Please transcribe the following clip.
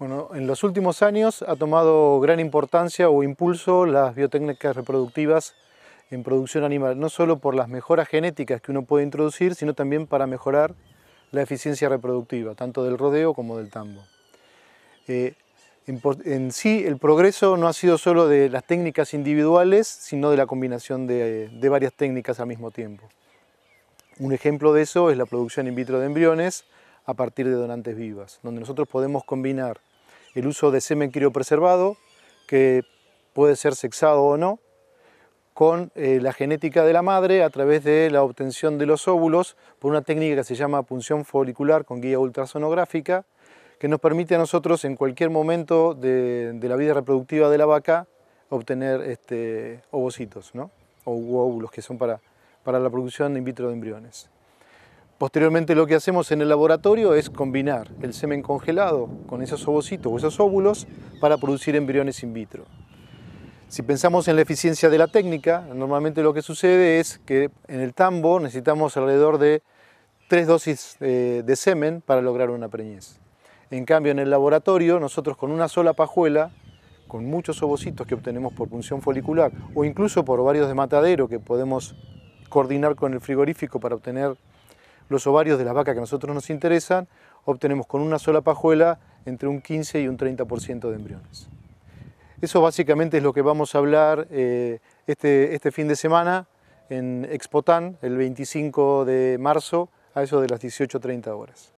en los últimos años ha tomado gran importancia o impulso las biotécnicas reproductivas en producción animal, no solo por las mejoras genéticas que uno puede introducir, sino también para mejorar la eficiencia reproductiva, tanto del rodeo como del tambo. Eh, en, sí, el progreso no ha sido solo de las técnicas individuales, sino de la combinación de varias técnicas al mismo tiempo. Un ejemplo de eso es la producción in vitro de embriones, a partir de donantes vivas, donde nosotros podemos combinar el uso de semen criopreservado, que puede ser sexado o no, con eh, la genética de la madre a través de la obtención de los óvulos por una técnica que se llama punción folicular con guía ultrasonográfica, que nos permite a nosotros en cualquier momento de, la vida reproductiva de la vaca obtener este, ovocitos ¿no? o óvulos que son para, para la producción in vitro de embriones. Posteriormente lo que hacemos en el laboratorio es combinar el semen congelado con esos ovocitos o esos óvulos para producir embriones in vitro. Si pensamos en la eficiencia de la técnica, normalmente lo que sucede es que en el tambo necesitamos alrededor de tres dosis de, semen para lograr una preñez. En cambio, en el laboratorio, nosotros con una sola pajuela, con muchos ovocitos que obtenemos por punción folicular o incluso por varios de matadero que podemos coordinar con el frigorífico para obtener los ovarios de las vacas que a nosotros nos interesan, obtenemos con una sola pajuela entre un 15 y un 30% de embriones. Eso básicamente es lo que vamos a hablar eh, este, este fin de semana en Expotan, el 25 de marzo, a eso de las 18.30 horas.